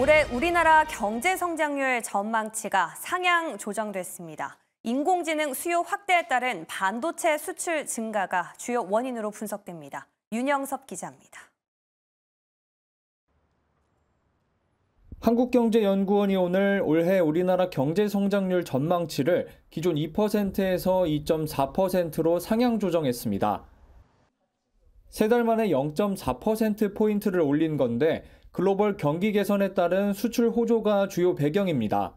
올해 우리나라 경제 성장률 전망치가 상향 조정됐습니다. 인공지능 수요 확대에 따른 반도체 수출 증가가 주요 원인으로 분석됩니다. 윤영섭 기자입니다. 한국경제연구원이 오늘 올해 우리나라 경제 성장률 전망치를 기존 2%에서 2.4%로 상향 조정했습니다. 세 달 만에 0.4%포인트를 올린 건데 글로벌 경기 개선에 따른 수출 호조가 주요 배경입니다.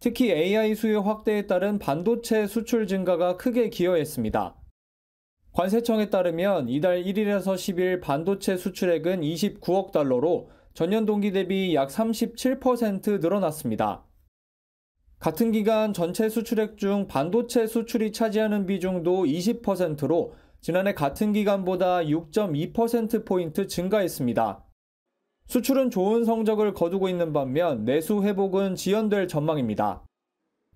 특히 AI 수요 확대에 따른 반도체 수출 증가가 크게 기여했습니다. 관세청에 따르면 이달 1일에서 10일 반도체 수출액은 29억 달러로 전년 동기 대비 약 37% 늘어났습니다. 같은 기간 전체 수출액 중 반도체 수출이 차지하는 비중도 20%로 지난해 같은 기간보다 6.2%포인트 증가했습니다. 수출은 좋은 성적을 거두고 있는 반면 내수 회복은 지연될 전망입니다.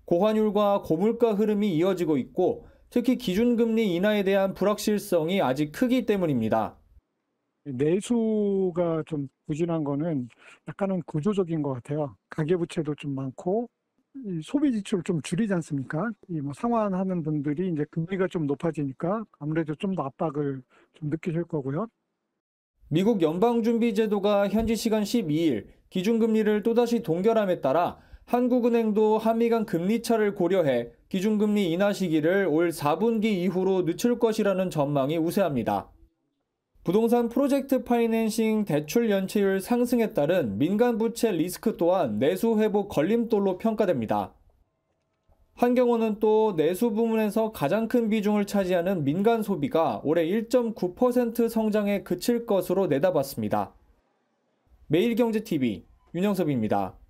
고환율과 고물가 흐름이 이어지고 있고 특히 기준금리 인하에 대한 불확실성이 아직 크기 때문입니다. 내수가 좀 부진한 거는 약간은 구조적인 것 같아요. 가계부채도 좀 많고 소비 지출을 좀 줄이지 않습니까? 이뭐 상환하는 분들이 이제 금리가 좀 높아지니까 아무래도 좀 더 압박을 좀 느끼실 거고요. 미국 연방준비제도가 현지 시간 12일 기준금리를 또다시 동결함에 따라 한국은행도 한미 간 금리차를 고려해 기준금리 인하 시기를 올 4분기 이후로 늦출 것이라는 전망이 우세합니다. 부동산 프로젝트 파이낸싱 대출 연체율 상승에 따른 민간 부채 리스크 또한 내수 회복 걸림돌로 평가됩니다. 한경호는 또 내수 부문에서 가장 큰 비중을 차지하는 민간 소비가 올해 1.9% 성장에 그칠 것으로 내다봤습니다. 매일경제TV 윤영섭입니다.